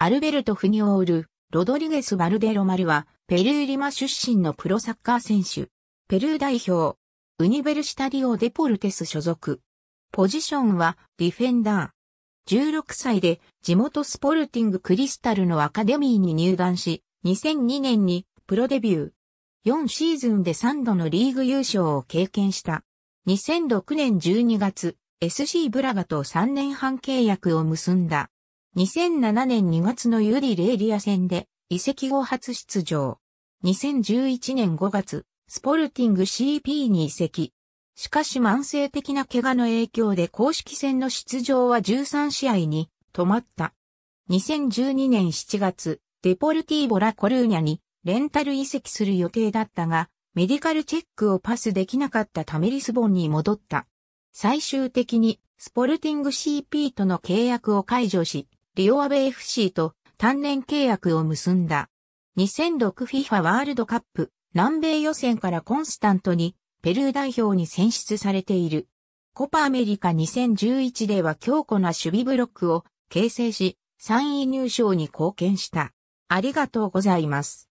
アルベルト・フニオール、ロドリゲス・バルデロマルは、ペルーリマ出身のプロサッカー選手。ペルー代表、ウニベルシタリオ・デポルテス所属。ポジションは、ディフェンダー。16歳で、地元スポルティング・クリスタルのアカデミーに入団し、2002年に、プロデビュー。4シーズンで3度のリーグ優勝を経験した。2006年12月、SC ブラガと3年半契約を結んだ。2007年2月のユリ・レイリア戦で移籍後初出場。2011年5月、スポルティング CP に移籍。しかし慢性的な怪我の影響で公式戦の出場は13試合に止まった。2012年7月、デポルティーボラ・コルーニャにレンタル移籍する予定だったが、メディカルチェックをパスできなかったためリスボンに戻った。最終的にスポルティング CP との契約を解除し、リオアベ FC と単年契約を結んだ。2006FIFA ワールドカップ南米予選からコンスタントにペルー代表に選出されている。コパアメリカ2011では強固な守備ブロックを形成し、3位入賞に貢献した。ありがとうございます。